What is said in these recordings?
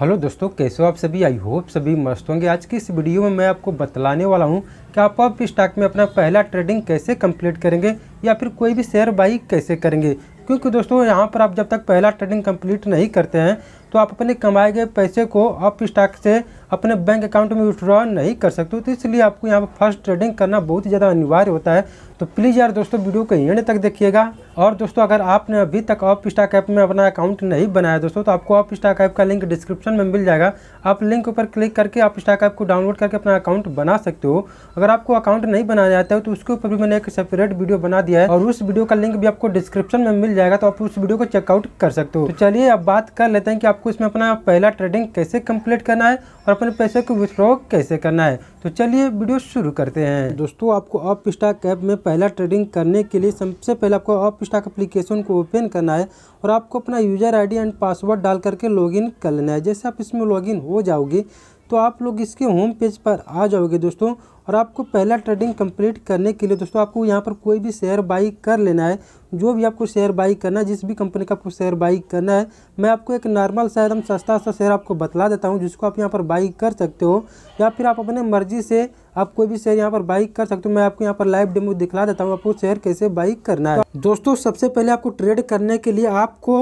hello दोस्तों कैसे हो आप सभी आई होप सभी मस्त होंगे आज की इस वीडियो में मैं आपको बतलाने वाला हूं कि आप अब स्टॉक में अपना पहला ट्रेडिंग कैसे कंप्लीट करेंगे या फिर कोई भी शेयर बाई कैसे करेंगे क्योंकि दोस्तों यहां पर आप जब तक पहला ट्रेडिंग कंप्लीट नहीं करते हैं तो आप अपने कमाए गए पैसे को आप स्टॉक से अपने बैंक अकाउंट में विड्रॉ नहीं कर सकते तो इसलिए आपको यहाँ पर फर्स्ट ट्रेडिंग करना बहुत ही ज़्यादा अनिवार्य होता है तो प्लीज़ यार दोस्तों वीडियो को एंड तक देखिएगा और दोस्तों अगर आपने अभी तक ऑप स्टॉक ऐप में अपना अकाउंट नहीं बनाया दोस्तों तो आपको ऑप स्टॉक ऐप का लिंक डिस्क्रिप्शन में मिल जाएगा आप लिंक ऊपर क्लिक करके आप स्टॉक ऐप को डाउनलोड करके अपना अकाउंट बना सकते हो अगर आपको अकाउंट नहीं बनाया जाता है तो उसके ऊपर भी मैंने एक सेपरेट वीडियो बना दिया है और उस वीडियो का लिंक भी आपको डिस्क्रिप्शन में मिल जाएगा तो आप उस वीडियो को चेकआउट कर सकते हो तो चलिए अब बात कर लेते हैं कि आपको आपको इसमें अपना पहला ट्रेडिंग कैसे कंप्लीट करना है और अपने पैसे को विथड्रॉ कैसे करना है तो चलिए वीडियो शुरू करते हैं दोस्तों आपको अप स्टॉक ऐप में पहला ट्रेडिंग करने के लिए सबसे पहले आपको अप स्टॉक अप्लीकेशन को ओपन करना है और आपको अपना यूजर आई एंड पासवर्ड डाल करके लॉग कर लेना है जैसे आप इसमें लॉग हो जाओगे तो आप लोग इसके होम पेज पर आ जाओगे दोस्तों और आपको पहला ट्रेडिंग कंप्लीट करने के लिए दोस्तों आपको यहाँ पर कोई भी शेयर बाई कर लेना है जो भी आपको शेयर बाई करना है जिस भी कंपनी का आपको शेयर बाई करना है मैं आपको एक नॉर्मल सा एकदम सस्ता सा शेयर आपको बतला देता हूँ जिसको आप यहाँ पर बाई कर सकते हो या फिर आप अपने मर्जी से आप कोई भी शेयर यहाँ पर बाइक कर सकते हो मैं आपको यहाँ पर लाइव डेमो दिखला देता हूँ आपको शेयर कैसे बाइक करना है दोस्तों सबसे पहले आपको ट्रेड करने के लिए आपको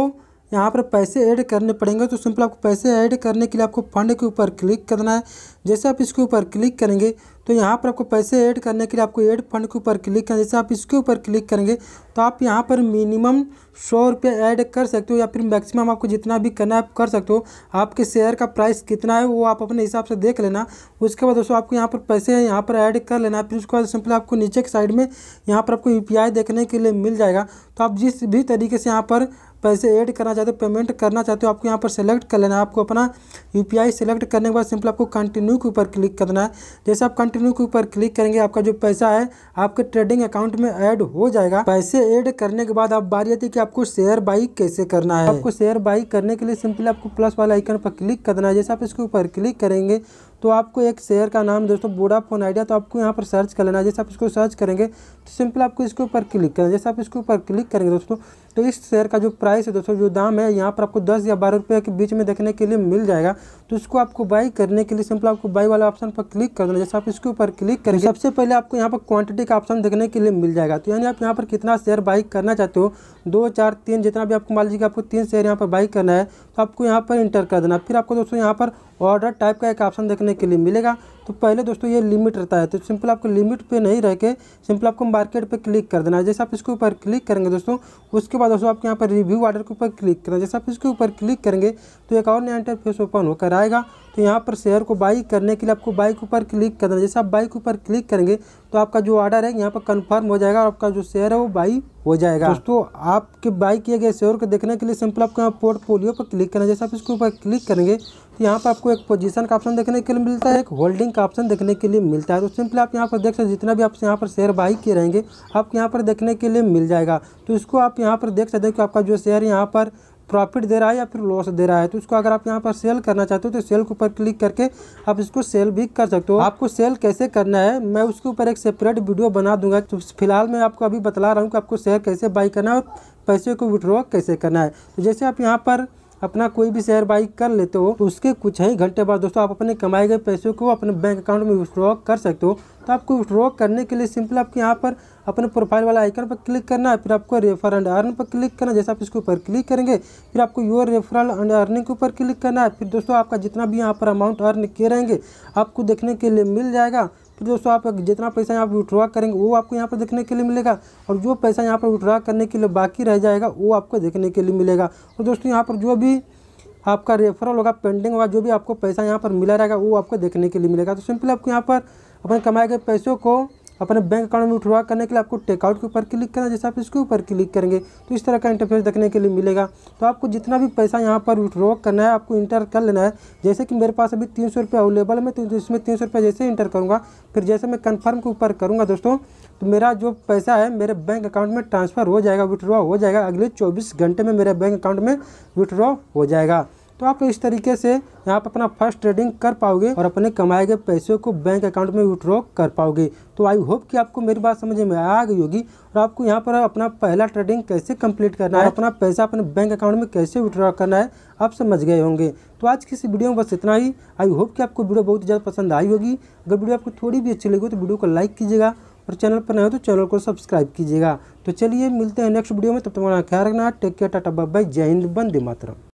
यहाँ पर पैसे ऐड करने पड़ेंगे तो सिंपल आपको पैसे ऐड करने के लिए आपको फंड के ऊपर क्लिक करना है जैसे आप इसके ऊपर क्लिक करेंगे तो यहाँ पर आपको पैसे ऐड करने के लिए आपको ऐड फंड के ऊपर क्लिक करना जैसे आप इसके ऊपर क्लिक करेंगे तो आप यहाँ पर मिनिमम सौ रुपये ऐड कर सकते हो या फिर मैक्सिमम आपको जितना भी करना है आप कर सकते हो आपके शेयर का प्राइस कितना है वो आप अपने हिसाब से देख लेना उसके बाद दोस्तों आपको यहाँ पर पैसे यहाँ पर ऐड कर लेना फिर उसके बाद सिंपल आपको नीचे के साइड में यहाँ पर आपको यू देखने के लिए मिल जाएगा तो आप जिस भी तरीके से यहाँ पर पैसे ऐड करना चाहते हो पेमेंट करना चाहते हो आपको यहाँ पर सेलेक्ट कर लेना है आपको अपना यू सेलेक्ट करने के बाद सिंपल आपको कंटिन्यू के ऊपर क्लिक करना है जैसे आप कंटिन्यू के ऊपर क्लिक करेंगे आपका जो पैसा है आपके ट्रेडिंग अकाउंट में ऐड हो जाएगा पैसे ऐड करने के बाद आप बारी आती है कि आपको शेयर बाई कैसे करना है आपको शेयर बाई करने के लिए सिंपली आपको प्लस वाले आइकन पर क्लिक करना है जैसे आप इसके ऊपर क्लिक करेंगे तो आपको एक शेयर का नाम दोस्तों बोडा फोन आइडिया तो आपको यहाँ पर सर्च कर लेना जैसे आप इसको सर्च करेंगे तो सिंपल आपको इसके ऊपर क्लिक करना जैसे आप इसके ऊपर क्लिक करेंगे दोस्तों तो इस शेयर का जो प्राइस है दोस्तों जो दाम है यहाँ पर आपको दस या बारह रुपये के बीच में देखने के लिए मिल जाएगा तो उसको आपको बाई करने के लिए सिंपल आपको बाई वाला ऑप्शन पर क्लिक कर देना जैसे आप इसके ऊपर क्लिक करेंगे तो सबसे पहले आपको यहाँ पर क्वांटिटी का ऑप्शन देखने के लिए मिल जाएगा तो यानी आप यहाँ पर कितना शेयर बाई करना चाहते हो दो चार तीन जितना भी आपको मान लीजिए आपको तीन शेयर यहाँ पर बाई करना है तो आपको यहाँ पर इंटर कर देना फिर आपको दोस्तों यहाँ पर ऑर्डर टाइप का एक ऑप्शन देखने करने के लिए मिलेगा तो पहले दोस्तों ये लिमिट रहता है तो सिंपल आपको लिमिट पे नहीं रह के सिंपल आपको मार्केट पे क्लिक कर देना है जैसे आप इसके ऊपर क्लिक करेंगे दोस्तों उसके बाद दोस्तों आपके यहाँ पर रिव्यू ऑर्डर के ऊपर क्लिक करना जैसे आप इसके ऊपर क्लिक करेंगे तो एक और नया इंटरफेस ओपन होकर आएगा तो यहाँ पर शेयर को बाई करने के लिए आपको बाइक ऊपर क्लिक करना जैसे आप बाइक ऊपर क्लिक करेंगे तो आपका जो ऑर्डर है यहाँ पर कन्फर्म हो जाएगा आपका जो शेयर है वो बाई हो जाएगा दोस्तों आपके बाई किए गए शेयर को देखने के लिए सिंपल आपको यहाँ पोर्टफोलियो पर क्लिक करना जैसे आप इसके ऊपर क्लिक करेंगे तो यहाँ पर आपको एक पोजीशन का ऑप्शन देखने के लिए मिलता है एक होल्डिंग का ऑप्शन देखने के लिए मिलता है तो सिंपली आप यहाँ पर देख सकते जितना भी आप यहाँ पर शेयर बाई किए रहेंगे आपको यहाँ पर देखने के लिए मिल जाएगा तो इसको आप यहाँ पर देख सकते हैं कि आपका जो शेयर यहाँ पर प्रॉफिट दे रहा है या फिर लॉस दे रहा है तो इसको अगर आप यहाँ पर सेल करना चाहते हो तो सेल के ऊपर क्लिक करके आप इसको सेल भी कर सकते हो आपको सेल कैसे करना है मैं उसके ऊपर एक सेपरेट वीडियो बना दूंगा तो फिलहाल मैं आपको अभी बता रहा हूँ कि आपको शेयर कैसे बाई करना है और पैसे को विड्रॉ कैसे करना है तो जैसे आप यहाँ पर अपना कोई भी शेयर बाई कर लेते हो तो उसके कुछ ही घंटे बाद दोस्तों आप अपने कमाए गए पैसे को अपने बैंक अकाउंट में विड्रॉ कर सकते हो तो आपको विड्रॉ करने के लिए सिंपल आपके यहाँ पर अपने प्रोफाइल वाला आइकन पर क्लिक करना है फिर आपको रेफर एंड अर्न पर क्लिक करना जैसे आप इसके ऊपर क्लिक करेंगे फिर आपको योर रेफरल एंड अर्निंग के ऊपर क्लिक करना है फिर दोस्तों आपका जितना भी यहाँ पर अमाउंट अर्न किए रहेंगे आपको देखने के लिए मिल जाएगा फिर तो दोस्तों आप जितना पैसा यहाँ पर विड्रॉ करेंगे वो आपको यहाँ पर देखने के लिए मिलेगा और जो पैसा यहाँ पर विड्रॉ करने के लिए बाकी रह जाएगा वो आपको देखने के लिए मिलेगा और दोस्तों यहाँ पर जो भी आपका रेफरल होगा पेंडिंग होगा जो भी आपको पैसा यहाँ पर मिला रहेगा वो आपको देखने के लिए मिलेगा तो सिंपल आपको यहाँ पर अपने कमाए गए पैसों को अपने बैंक अकाउंट में उठवा करने के लिए आपको टेकआउट के ऊपर क्लिक करना जैसे आप इसके ऊपर क्लिक करेंगे तो इस तरह का इंटरफेस देखने के लिए मिलेगा तो आपको जितना भी पैसा यहाँ पर विड्रॉ करना है आपको इंटर कर लेना है जैसे कि मेरे पास अभी तीन सौ रुपये अवेलेबल है तो इसमें तीन सौ रुपये जैसे इंटर करूँगा फिर जैसे मैं कन्फर्म के ऊपर करूँगा दोस्तों तो मेरा जो पैसा है मेरे बैंक अकाउंट में ट्रांसफ़र हो जाएगा विड्रॉ हो जाएगा अगले चौबीस घंटे में मेरे बैंक अकाउंट में विड्रॉ हो जाएगा तो आप इस तरीके से यहाँ पर अपना फर्स्ट ट्रेडिंग कर पाओगे और अपने कमाए गए पैसे को बैंक अकाउंट में विड्रॉ कर पाओगे तो आई होप कि आपको मेरी बात समझ में आ गई होगी और आपको यहाँ पर अपना पहला ट्रेडिंग कैसे कंप्लीट करना है अपना पैसा अपने बैंक अकाउंट में कैसे विड्रॉ करना है आप समझ गए होंगे तो आज की इस वीडियो में बस इतना ही आई होप कि आपको वीडियो बहुत ज़्यादा पसंद आई होगी अगर वीडियो आपको थोड़ी भी अच्छी लगी तो वीडियो को लाइक कीजिएगा और चैनल पर नए हो तो चैनल को सब्सक्राइब कीजिएगा तो चलिए मिलते हैं नेक्स्ट वीडियो में तब तक ख्याल रखना टेक केयर टाटा बाय जय हिंद बंदे मातरम